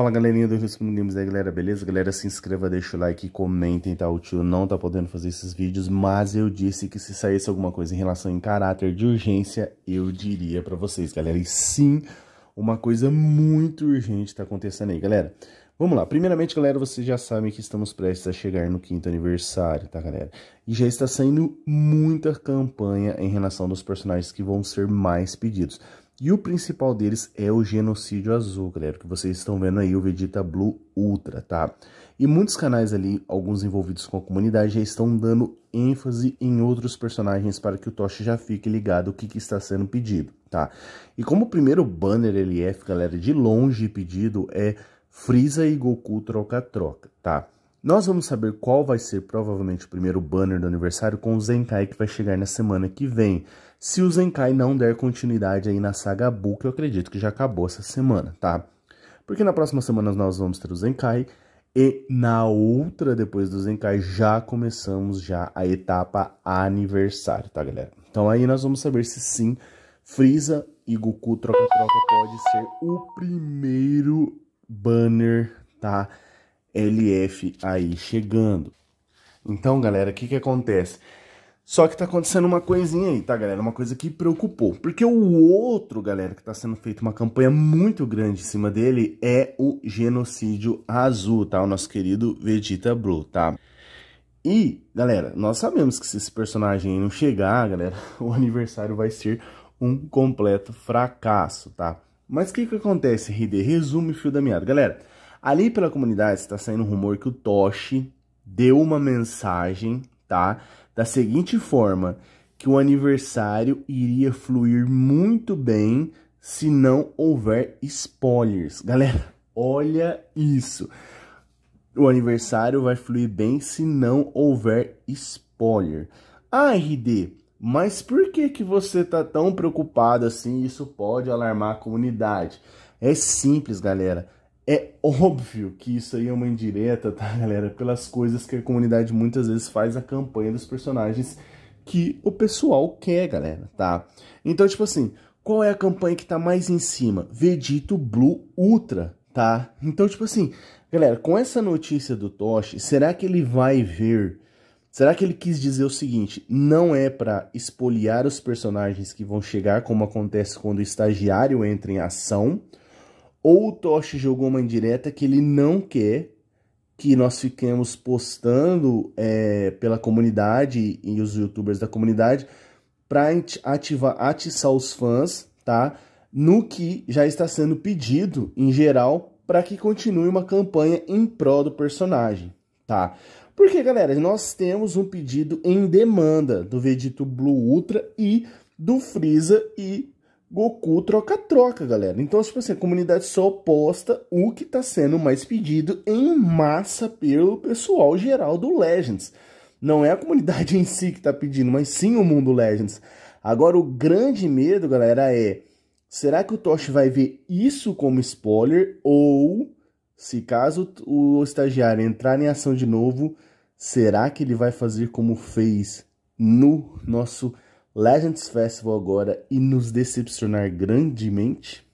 Fala galerinha do Rio Games é aí galera, beleza? Galera, se inscreva, deixa o like, comentem, tá? O tio não tá podendo fazer esses vídeos, mas eu disse que se saísse alguma coisa em relação em caráter de urgência, eu diria pra vocês, galera. E sim, uma coisa muito urgente tá acontecendo aí, galera. Vamos lá, primeiramente, galera, vocês já sabem que estamos prestes a chegar no quinto aniversário, tá, galera? E já está saindo muita campanha em relação dos personagens que vão ser mais pedidos. E o principal deles é o genocídio azul, galera, que vocês estão vendo aí o Vegeta Blue Ultra, tá? E muitos canais ali, alguns envolvidos com a comunidade, já estão dando ênfase em outros personagens para que o Toshi já fique ligado o que, que, está sendo pedido, tá? E como o primeiro banner ele é, galera, de longe pedido é Freeza e Goku troca-troca, tá? Nós vamos saber qual vai ser provavelmente o primeiro banner do aniversário com o Zenkai que vai chegar na semana que vem se o Zenkai não der continuidade aí na saga Buu, que eu acredito que já acabou essa semana, tá? Porque na próxima semana nós vamos ter o Zenkai e na outra depois do Zenkai já começamos já a etapa aniversário, tá, galera? Então aí nós vamos saber se sim Frieza e Goku troca-troca pode ser o primeiro banner, tá? LF aí chegando. Então, galera, o que que acontece? Só que tá acontecendo uma coisinha aí, tá, galera? Uma coisa que preocupou. Porque o outro, galera, que tá sendo feita uma campanha muito grande em cima dele é o genocídio azul, tá? O nosso querido Vegeta Blue, tá? E, galera, nós sabemos que se esse personagem não chegar, galera, o aniversário vai ser um completo fracasso, tá? Mas o que que acontece, RD? Resume o fio da meada. Galera, ali pela comunidade está saindo um rumor que o Toshi deu uma mensagem, tá? da seguinte forma: que o aniversário iria fluir muito bem se não houver spoilers. Galera, olha isso. O aniversário vai fluir bem se não houver spoiler. Ah, RD, mas por que que você tá tão preocupado assim? Isso pode alarmar a comunidade. É simples, galera é óbvio que isso aí é uma indireta, tá, galera? Pelas coisas que a comunidade muitas vezes faz a campanha dos personagens que o pessoal quer, galera, tá? Então, tipo assim, qual é a campanha que tá mais em cima? Vegito Blue Ultra, tá? Então, tipo assim, galera, com essa notícia do Toshi, será que ele vai ver? Será que ele quis dizer o seguinte? Não é para espoliar os personagens que vão chegar, como acontece quando o estagiário entra em ação, ou o Toshi jogou uma indireta que ele não quer que nós fiquemos postando é, pela comunidade e os youtubers da comunidade para ativar, atiçar os fãs, tá? No que já está sendo pedido em geral para que continue uma campanha em prol do personagem, tá? Porque, galera, nós temos um pedido em demanda do Vegito Blue Ultra e do Freeza e Goku troca-troca, galera. Então, tipo assim, a comunidade só oposta o que está sendo mais pedido em massa pelo pessoal geral do Legends. Não é a comunidade em si que está pedindo, mas sim o mundo Legends. Agora, o grande medo, galera, é... Será que o Toshi vai ver isso como spoiler? Ou, se caso o estagiário entrar em ação de novo, será que ele vai fazer como fez no nosso Legends Festival agora e nos decepcionar grandemente?